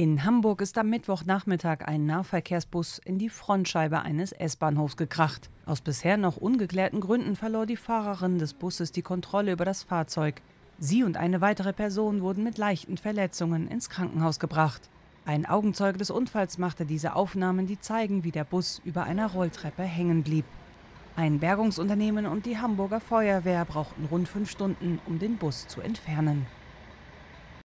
In Hamburg ist am Mittwochnachmittag ein Nahverkehrsbus in die Frontscheibe eines S-Bahnhofs gekracht. Aus bisher noch ungeklärten Gründen verlor die Fahrerin des Busses die Kontrolle über das Fahrzeug. Sie und eine weitere Person wurden mit leichten Verletzungen ins Krankenhaus gebracht. Ein Augenzeuge des Unfalls machte diese Aufnahmen, die zeigen, wie der Bus über einer Rolltreppe hängen blieb. Ein Bergungsunternehmen und die Hamburger Feuerwehr brauchten rund fünf Stunden, um den Bus zu entfernen.